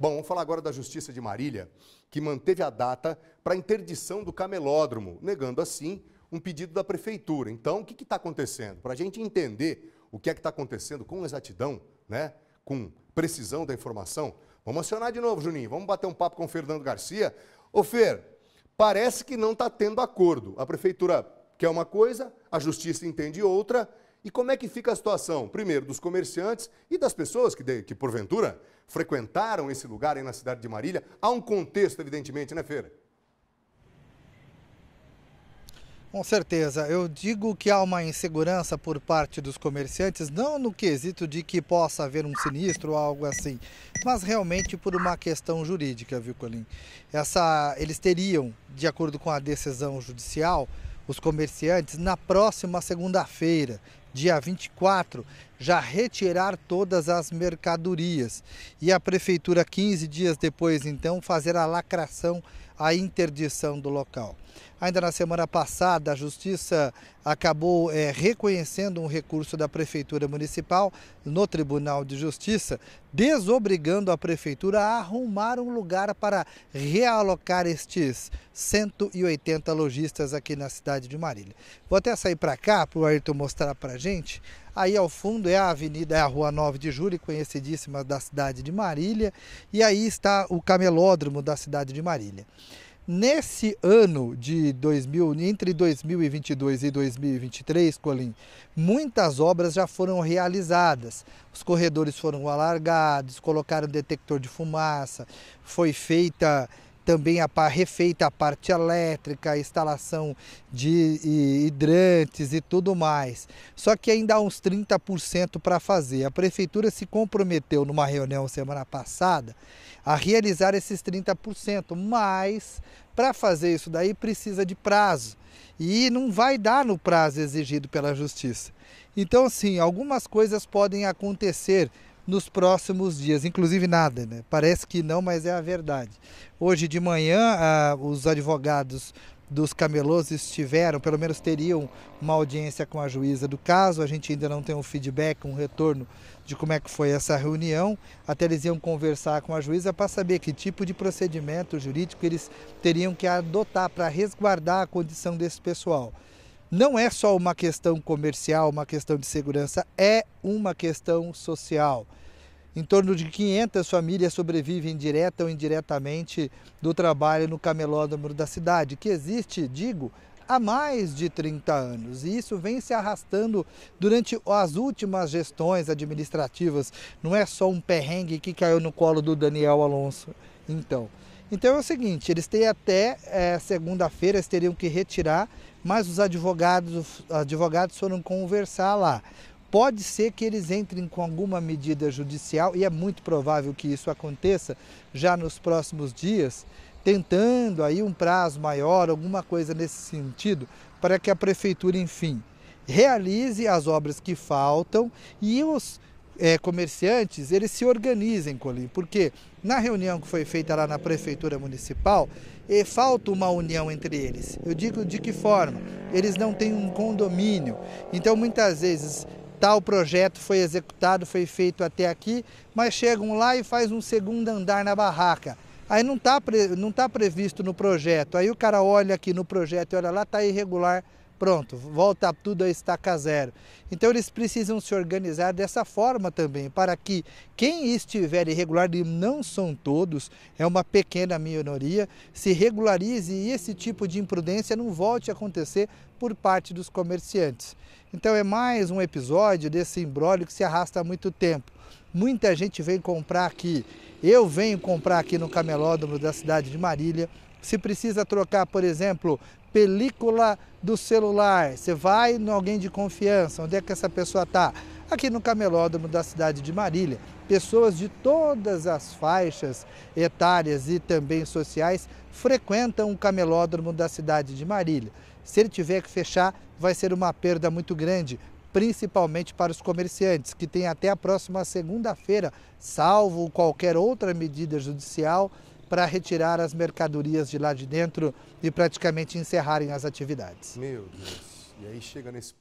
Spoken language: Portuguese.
Bom, vamos falar agora da Justiça de Marília, que manteve a data para a interdição do camelódromo, negando assim um pedido da prefeitura. Então, o que está acontecendo? Para a gente entender o que é que está acontecendo com exatidão, né? com precisão da informação, vamos acionar de novo, Juninho. Vamos bater um papo com o Fernando Garcia. Ô, Fer, parece que não está tendo acordo. A prefeitura quer uma coisa, a justiça entende outra e como é que fica a situação, primeiro, dos comerciantes e das pessoas que, de, que porventura, frequentaram esse lugar aí na cidade de Marília? Há um contexto, evidentemente, né, Feira? Com certeza. Eu digo que há uma insegurança por parte dos comerciantes, não no quesito de que possa haver um sinistro ou algo assim, mas realmente por uma questão jurídica, viu, Colim? Essa, eles teriam, de acordo com a decisão judicial, os comerciantes na próxima segunda-feira, dia 24 já retirar todas as mercadorias. E a prefeitura, 15 dias depois, então, fazer a lacração, a interdição do local. Ainda na semana passada, a Justiça acabou é, reconhecendo um recurso da Prefeitura Municipal no Tribunal de Justiça, desobrigando a Prefeitura a arrumar um lugar para realocar estes 180 lojistas aqui na cidade de Marília. Vou até sair para cá para o Ayrton mostrar para gente Aí ao fundo é a avenida, é a Rua 9 de Julho, conhecidíssima da cidade de Marília. E aí está o camelódromo da cidade de Marília. Nesse ano de 2000, entre 2022 e 2023, Colim, muitas obras já foram realizadas. Os corredores foram alargados, colocaram detector de fumaça, foi feita também a refeita a parte elétrica, a instalação de hidrantes e tudo mais. Só que ainda há uns 30% para fazer. A prefeitura se comprometeu numa reunião semana passada a realizar esses 30%, mas para fazer isso daí precisa de prazo e não vai dar no prazo exigido pela justiça. Então, sim, algumas coisas podem acontecer nos próximos dias. Inclusive nada, né? Parece que não, mas é a verdade. Hoje de manhã, ah, os advogados dos camelôs estiveram, pelo menos teriam uma audiência com a juíza do caso. A gente ainda não tem um feedback, um retorno de como é que foi essa reunião. Até eles iam conversar com a juíza para saber que tipo de procedimento jurídico eles teriam que adotar para resguardar a condição desse pessoal não é só uma questão comercial, uma questão de segurança, é uma questão social. Em torno de 500 famílias sobrevivem direta ou indiretamente do trabalho no camelódromo da cidade, que existe, digo, há mais de 30 anos. E isso vem se arrastando durante as últimas gestões administrativas. Não é só um perrengue que caiu no colo do Daniel Alonso. Então, então é o seguinte, eles têm até é, segunda-feira, eles teriam que retirar, mas os advogados, advogados foram conversar lá. Pode ser que eles entrem com alguma medida judicial, e é muito provável que isso aconteça já nos próximos dias, tentando aí um prazo maior, alguma coisa nesse sentido, para que a prefeitura, enfim, realize as obras que faltam e os é, comerciantes eles se organizem, Colim, porque na reunião que foi feita lá na prefeitura municipal, e falta uma união entre eles. Eu digo de que forma? Eles não têm um condomínio. Então, muitas vezes, tal projeto foi executado, foi feito até aqui, mas chegam lá e faz um segundo andar na barraca. Aí não está não tá previsto no projeto. Aí o cara olha aqui no projeto e olha lá, está irregular, pronto, volta tudo a estaca zero. Então eles precisam se organizar dessa forma também, para que quem estiver irregular, e não são todos, é uma pequena minoria, se regularize e esse tipo de imprudência não volte a acontecer por parte dos comerciantes. Então é mais um episódio desse imbróglio que se arrasta há muito tempo. Muita gente vem comprar aqui. Eu venho comprar aqui no camelódromo da cidade de Marília. Se precisa trocar, por exemplo, película do celular, você vai em alguém de confiança, onde é que essa pessoa está? Aqui no camelódromo da cidade de Marília, pessoas de todas as faixas etárias e também sociais frequentam o camelódromo da cidade de Marília. Se ele tiver que fechar, vai ser uma perda muito grande principalmente para os comerciantes, que têm até a próxima segunda-feira, salvo qualquer outra medida judicial, para retirar as mercadorias de lá de dentro e praticamente encerrarem as atividades. Meu Deus, e aí chega nesse